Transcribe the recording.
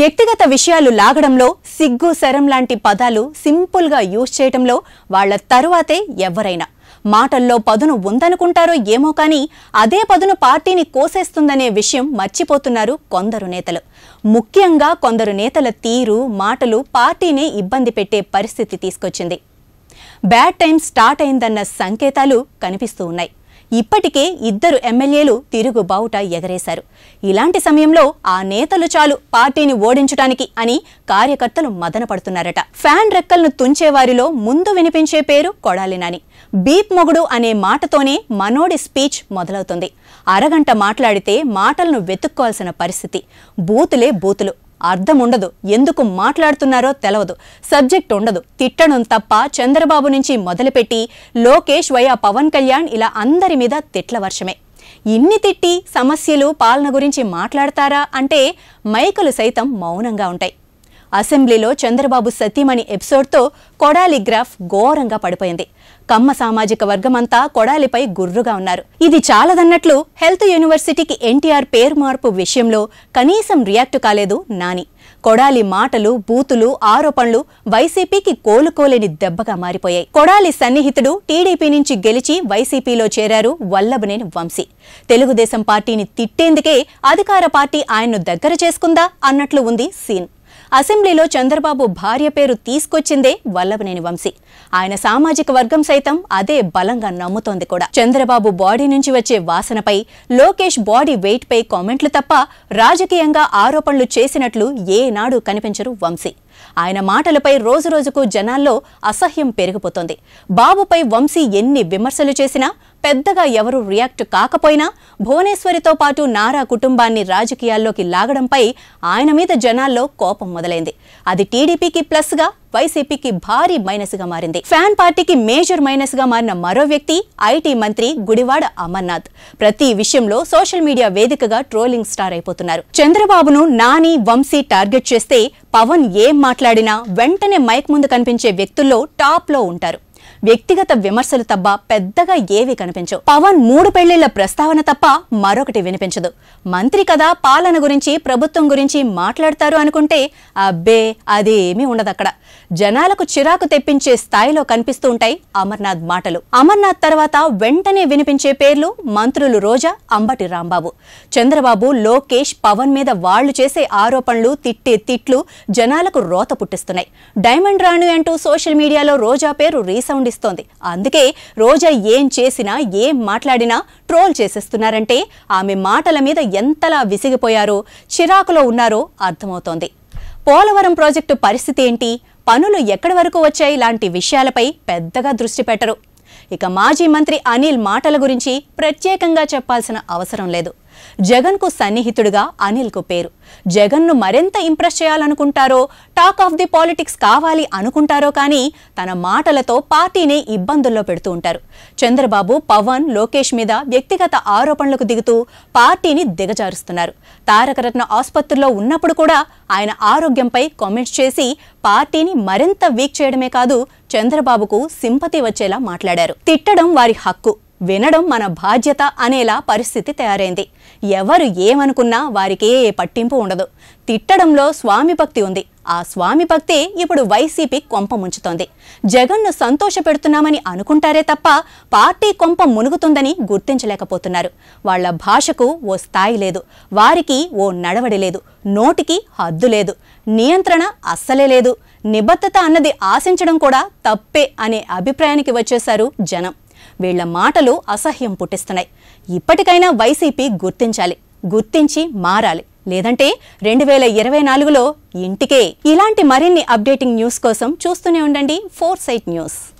వ్యక్తిగత విషయాలు లాగడంలో సిగ్గు శరం లాంటి పదాలు సింపుల్గా యూజ్ చేయడంలో వాళ్ల తరువాతే ఎవరైనా మాటల్లో పదును ఉందనుకుంటారో ఏమో కానీ అదే పదును పార్టీని కోసేస్తుందనే విషయం మర్చిపోతున్నారు కొందరు నేతలు ముఖ్యంగా కొందరు నేతల తీరు మాటలు పార్టీని ఇబ్బంది పెట్టే పరిస్థితి తీసుకొచ్చింది బ్యాడ్ టైం స్టార్ట్ అయిందన్న సంకేతాలు కనిపిస్తూ ఉన్నాయి ఇప్పటికే ఇద్దరు ఎమ్మెల్యేలు తిరుగుబావుట ఎగరేశారు ఇలాంటి సమయంలో ఆ నేతలు చాలు పార్టీని ఓడించటానికి అని కార్యకర్తలు మదనపడుతున్నారట ఫ్యాన్ రెక్కలను తుంచేవారిలో ముందు వినిపించే పేరు కొడాలినాని బీప్ మొగుడు అనే మాటతోనే మనోడి స్పీచ్ మొదలవుతుంది అరగంట మాట్లాడితే మాటలను వెతుక్కోవాల్సిన పరిస్థితి బూతులే బూతులు అర్థం ఉండదు ఎందుకు మాట్లాడుతున్నారో తెలవదు సబ్జెక్ట్ ఉండదు తిట్టడం తప్ప చంద్రబాబు నుంచి మొదలుపెట్టి లోకేష్ వయా పవన్ కళ్యాణ్ ఇలా అందరి మీద తిట్ల వర్షమే ఇన్ని తిట్టి సమస్యలు పాలన గురించి మాట్లాడతారా అంటే మైకులు సైతం మౌనంగా ఉంటాయి అసెంబ్లీలో చంద్రబాబు సతీమణి ఎపిసోడ్తో కొడాలి గ్రాఫ్ ఘోరంగా పడిపోయింది కమ్మ సామాజిక వర్గమంతా కొడాలిపై గుర్రుగా ఉన్నారు ఇది చాలదన్నట్లు హెల్త్ యూనివర్సిటీకి ఎన్టీఆర్ పేరు మార్పు విషయంలో కనీసం రియాక్ట్ కాలేదు నాని కొడాలి మాటలు బూతులు ఆరోపణలు వైసీపీకి కోలుకోలేని దెబ్బగా మారిపోయాయి కొడాలి సన్నిహితుడు టీడీపీ నుంచి గెలిచి వైసీపీలో చేరారు వల్లభనేని వంశీ తెలుగుదేశం పార్టీని తిట్టేందుకే అధికార పార్టీ ఆయన్ను దగ్గర చేసుకుందా అన్నట్లు ఉంది సీన్ అసెంబ్లీలో చంద్రబాబు భార్య పేరు తీసుకొచ్చిందే వల్లభనేని వంశీ ఆయన సామాజిక వర్గం సైతం అదే బలంగా నమ్ముతోంది కూడా చంద్రబాబు బాడీ నుంచి వచ్చే వాసనపై లోకేష్ బాడీ వెయిట్ పై కామెంట్లు తప్ప రాజకీయంగా ఆరోపణలు చేసినట్లు ఏనాడు కనిపించరు వంశీ ఆయన మాటలపై రోజురోజుకు జనాల్లో అసహ్యం పెరిగిపోతోంది బాబుపై వంశీ ఎన్ని విమర్శలు చేసినా పెద్దగా ఎవరూ రియాక్ట్ కాకపోయినా భువనేశ్వరితో పాటు నారా కుటుంబాన్ని రాజకీయాల్లోకి లాగడంపై ఆయన మీద జనాల్లో కోపం మొదలైంది అది టీడీపీకి ప్లస్గా వైసీపీకి భారీ మైనస్ గా మారింది ఫ్యాన్ పార్టీకి మేజర్ మైనస్ గా మారిన మరో వ్యక్తి ఐటీ మంత్రి గుడివాడ అమర్నాథ్ ప్రతి విషయంలో సోషల్ మీడియా వేదికగా ట్రోలింగ్ స్టార్ అయిపోతున్నారు చంద్రబాబును నాని వంశీ టార్గెట్ చేస్తే పవన్ ఏం మాట్లాడినా వెంటనే మైక్ ముందు కనిపించే వ్యక్తుల్లో టాప్ లో ఉంటారు వ్యక్తిగత విమర్శలు తప్ప పెద్దగా ఏవి కనిపించవు పవన్ మూడు పెళ్లిళ్ల ప్రస్తావన తప్ప మరొకటి వినిపించదు మంత్రి కదా పాలన గురించి ప్రభుత్వం గురించి మాట్లాడతారు అనుకుంటే అబ్బే అదేమీ ఉండదు అక్కడ జనాలకు చిరాకు తెప్పించే స్థాయిలో కనిపిస్తూ ఉంటాయి అమర్నాథ్ మాటలు అమర్నాథ్ తర్వాత వెంటనే వినిపించే పేర్లు మంత్రులు రోజా అంబటి రాంబాబు చంద్రబాబు లోకేష్ పవన్ మీద వాళ్లు చేసే ఆరోపణలు తిట్టే తిట్లు జనాలకు రోత పుట్టిస్తున్నాయి డైమండ్ రాణి అంటూ సోషల్ మీడియాలో రోజా పేరు రీసౌండ్ ఇస్తోంది అందుకే రోజా ఏం చేసినా ఏం మాట్లాడినా ట్రోల్ చేసేస్తున్నారంటే ఆమె మాటల మీద ఎంతలా విసిగిపోయారో చిరాకులో ఉన్నారో అర్థమవుతోంది పోలవరం ప్రాజెక్టు పరిస్థితి ఏంటి పనులు ఎక్కడి వరకు వచ్చాయి లాంటి విషయాలపై పెద్దగా దృష్టి పెట్టరు ఇక మాజీ మంత్రి అనిల్ మాటల గురించి ప్రత్యేకంగా చెప్పాల్సిన అవసరం లేదు జగన్కు సన్నిహితుడిగా కు పేరు జగన్ను మరింత ఇంప్రెస్ చేయాలనుకుంటారో టాక్ ఆఫ్ ది పాలిటిక్స్ కావాలి అనుకుంటారో కానీ తన మాటలతో పార్టీనే ఇబ్బందుల్లో పెడుతూ ఉంటారు చంద్రబాబు పవన్ లోకేష్ మీద వ్యక్తిగత ఆరోపణలకు దిగుతూ పార్టీని దిగజారుస్తున్నారు తారకరత్న ఆసుపత్రిలో ఉన్నప్పుడు కూడా ఆయన ఆరోగ్యంపై కామెంట్స్ చేసి పార్టీని మరింత వీక్ చేయడమే కాదు చంద్రబాబుకు సింపతి వచ్చేలా మాట్లాడారు తిట్టడం వారి హక్కు వినడం మన బాధ్యత అనేలా పరిస్థితి తయారైంది ఎవరు ఏమనుకున్నా వారికే పట్టింపు ఉండదు తిట్టడంలో స్వామి భక్తి ఉంది ఆ స్వామి భక్తే ఇప్పుడు వైసీపీ కొంప ముంచుతోంది జగన్ను సంతోషపెడుతున్నామని అనుకుంటారే తప్ప పార్టీ కొంప మునుగుతుందని గుర్తించలేకపోతున్నారు వాళ్ల భాషకు ఓ స్థాయి లేదు వారికి ఓ నడవడి లేదు నోటికి హద్దు లేదు నియంత్రణ అస్సలే లేదు నిబద్ధత అన్నది ఆశించడం కూడా తప్పే అనే అభిప్రాయానికి వచ్చేశారు జనం వీళ్ల మాటలు అసహ్యం పుట్టిస్తున్నాయి ఇప్పటికైనా వైసీపీ గుర్తించాలి గుర్తించి మారాలి లేదంటే రెండు వేల ఇరవై నాలుగులో ఇంటికే ఇలాంటి మరిన్ని అప్డేటింగ్ న్యూస్ కోసం చూస్తూనే ఉండండి ఫోర్ సైట్ న్యూస్